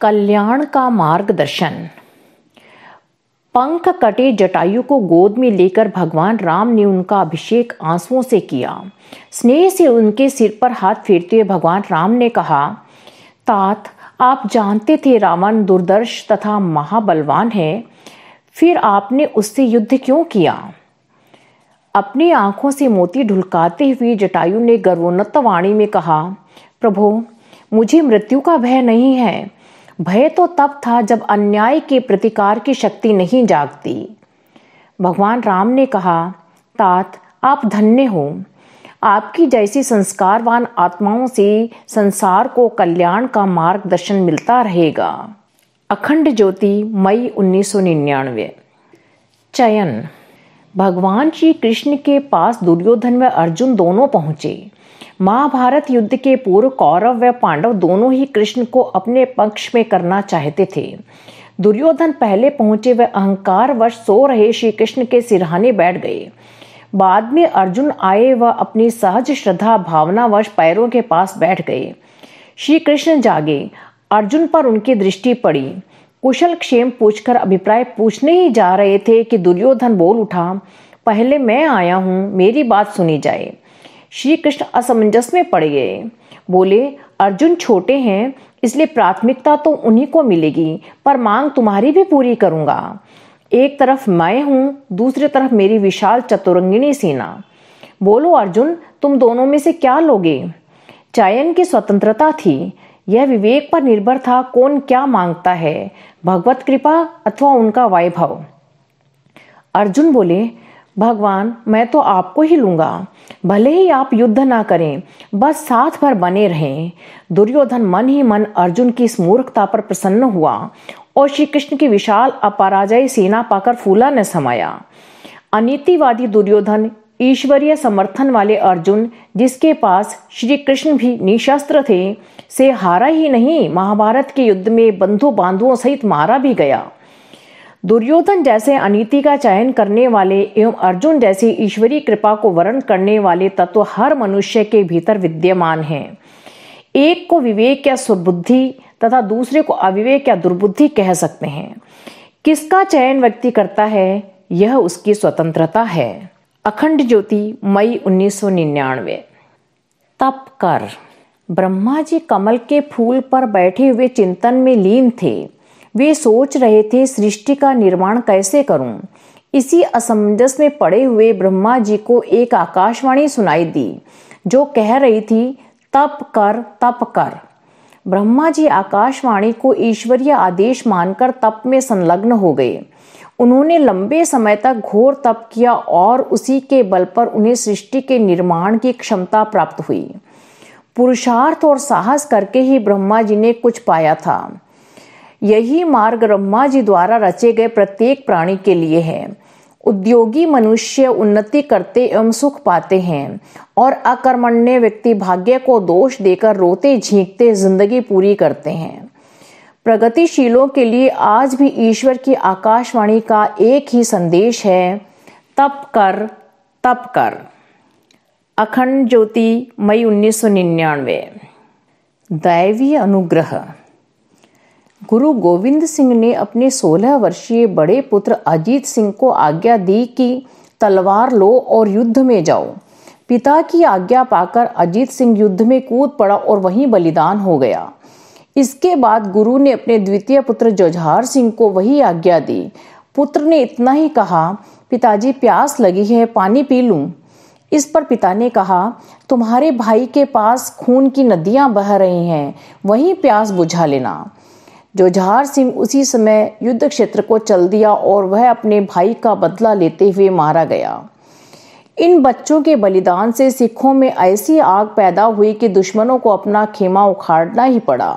कल्याण का मार्गदर्शन पंख कटे जटायु को गोद में लेकर भगवान राम ने उनका अभिषेक आंसुओं से किया स्नेह से उनके सिर पर हाथ फेरते हुए भगवान राम ने कहा तात आप जानते थे रावण दुर्दर्श तथा महाबलवान है फिर आपने उससे युद्ध क्यों किया अपनी आंखों से मोती ढुलकाते हुए जटायु ने गर्वोन्नत वाणी में कहा प्रभो मुझे मृत्यु का भय नहीं है भय तो तब था जब अन्याय के प्रतिकार की शक्ति नहीं जागती भगवान राम ने कहा तात आप धन्य हो आपकी जैसी संस्कारवान आत्माओं से संसार को कल्याण का मार्गदर्शन मिलता रहेगा अखंड ज्योति मई 1999 चयन भगवान श्री कृष्ण के पास दुर्योधन व अर्जुन दोनों पहुंचे महाभारत युद्ध के पूर्व कौरव व पांडव दोनों ही कृष्ण को अपने पक्ष में करना चाहते थे दुर्योधन पहले पहुंचे व अहंकार अहंकारवश सो रहे श्री कृष्ण के सिरहाने बैठ गए बाद में अर्जुन आए व अपनी सहज श्रद्धा भावना वर्ष पैरों के पास बैठ गए श्री कृष्ण जागे अर्जुन पर उनकी दृष्टि पड़ी कुशल क्षेम पूछकर अभिप्राय पूछने ही जा रहे थे कि दुर्योधन बोल उठा पहले मैं आया हूँ मेरी बात सुनी जाए श्री कृष्ण असमंजस में पड़ गए बोले अर्जुन छोटे हैं इसलिए प्राथमिकता तो उन्हीं को मिलेगी पर मांग तुम्हारी भी पूरी करूंगा एक तरफ मैं हूँ दूसरी तरफ मेरी विशाल चतुरंगिणी सेना बोलो अर्जुन तुम दोनों में से क्या लोगे चयन की स्वतंत्रता थी यह विवेक पर निर्भर था कौन क्या मांगता है भगवत कृपा अथवा उनका वैभव अर्जुन बोले भगवान मैं तो आपको ही लूंगा भले ही आप युद्ध ना करें बस साथ भर बने रहें दुर्योधन मन ही मन अर्जुन की इस मूर्खता पर प्रसन्न हुआ और श्री कृष्ण की विशाल अपराजयी सेना पाकर फूला न समाया अनितिवादी दुर्योधन ईश्वरीय समर्थन वाले अर्जुन जिसके पास श्री कृष्ण भी निशस्त्र थे से हारा ही नहीं महाभारत के युद्ध में बंधु बांधुओं सहित मारा भी गया दुर्योधन जैसे अनिति का चयन करने वाले एवं अर्जुन जैसी ईश्वरीय कृपा को वर्ण करने वाले तत्व हर मनुष्य के भीतर विद्यमान हैं एक को विवेक या सुबुद्धि तथा दूसरे को अविवेक या दुर्बुद्धि कह सकते हैं किसका चयन व्यक्ति करता है यह उसकी स्वतंत्रता है अखंड ज्योति मई उन्नीस तप कर ब्रह्मा जी कमल के फूल पर बैठे हुए चिंतन में लीन थे वे सोच रहे थे सृष्टि का निर्माण कैसे करूं इसी असमंजस में पड़े हुए ब्रह्मा जी को एक आकाशवाणी सुनाई दी जो कह रही थी तप कर तप कर ब्रह्मा जी आकाशवाणी को ईश्वरीय आदेश मानकर तप में संलग्न हो गए उन्होंने लंबे समय तक घोर तप किया और उसी के बल पर उन्हें सृष्टि के निर्माण की क्षमता प्राप्त हुई पुरुषार्थ और साहस करके ही ब्रह्मा जी ने कुछ पाया था यही मार्ग ब्रह्मा जी द्वारा रचे गए प्रत्येक प्राणी के लिए है उद्योगी मनुष्य उन्नति करते एवं सुख पाते हैं और अकर्मण्य व्यक्ति भाग्य को दोष देकर रोते झींकते जिंदगी पूरी करते हैं प्रगतिशीलों के लिए आज भी ईश्वर की आकाशवाणी का एक ही संदेश है तप कर तप कर अखंड ज्योति मई उन्नीस सौ निन्यानवे दैवीय अनुग्रह गुरु गोविंद सिंह ने अपने 16 वर्षीय बड़े पुत्र अजीत सिंह को आज्ञा दी कि तलवार लो और युद्ध में जाओ पिता की आज्ञा पाकर अजीत सिंह युद्ध में कूद पड़ा और वहीं बलिदान हो गया इसके बाद गुरु ने अपने द्वितीय पुत्र जोझार सिंह को वही आज्ञा दी पुत्र ने इतना ही कहा पिताजी प्यास लगी है पानी पी लूं इस पर पिता ने कहा तुम्हारे भाई के पास खून की नदियां बह रही हैं वहीं प्यास बुझा लेना जोझार सिंह उसी समय युद्ध क्षेत्र को चल दिया और वह अपने भाई का बदला लेते हुए मारा गया इन बच्चों के बलिदान से सिखों में ऐसी आग पैदा हुई कि दुश्मनों को अपना खेमा उखाड़ना ही पड़ा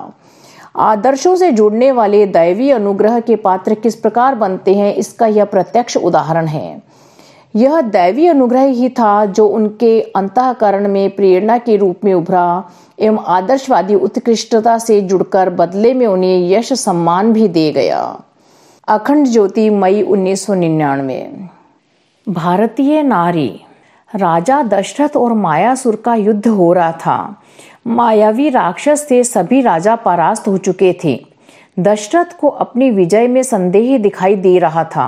आदर्शों से जुड़ने वाले दैवी अनुग्रह के पात्र किस प्रकार बनते हैं इसका यह प्रत्यक्ष उदाहरण है यह दैवी अनुग्रह ही था जो उनके अंतकरण में प्रेरणा के रूप में उभरा एवं आदर्शवादी उत्कृष्टता से जुड़कर बदले में उन्हें यश सम्मान भी दे गया अखंड ज्योति मई उन्नीस भारतीय नारी राजा दशरथ और मायासुर का युद्ध हो रहा था मायावी राक्षस से सभी राजा परास्त हो चुके थे दशरथ को अपनी विजय में संदेह दिखाई दे रहा था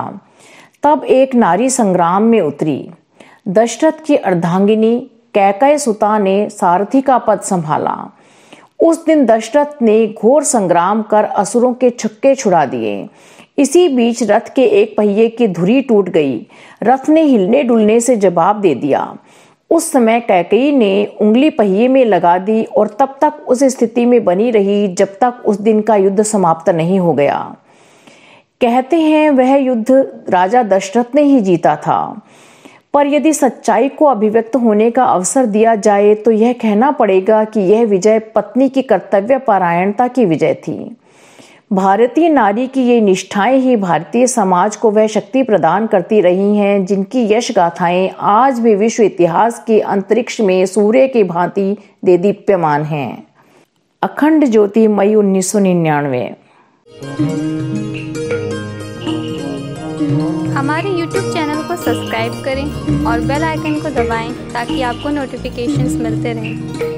तब एक नारी संग्राम में उतरी दशरथ की अर्धांगिनी कैकय सुता ने सारथी का पद संभाला उस दिन दशरथ ने घोर संग्राम कर असुरों के छक्के छुड़ा दिए इसी बीच रथ के एक पहिए की धुरी टूट गई रथ ने हिलने डुलने से जवाब दे दिया उस समय कैकई ने उंगली पहिए में लगा दी और तब तक उस स्थिति में बनी रही जब तक उस दिन का युद्ध समाप्त नहीं हो गया कहते हैं वह युद्ध राजा दशरथ ने ही जीता था पर यदि सच्चाई को अभिव्यक्त होने का अवसर दिया जाए तो यह कहना पड़ेगा कि यह विजय पत्नी की कर्तव्य परायणता की विजय थी भारतीय नारी की ये निष्ठाएं ही भारतीय समाज को वह शक्ति प्रदान करती रही हैं जिनकी यश गाथाएं आज भी विश्व इतिहास के अंतरिक्ष में सूर्य की भांति दे दीप्यमान हैं अखंड ज्योति मई उन्नीस सौ निन्यानवे हमारे YouTube चैनल को सब्सक्राइब करें और बेल आइकन को दबाएं ताकि आपको नोटिफिकेशंस मिलते रहें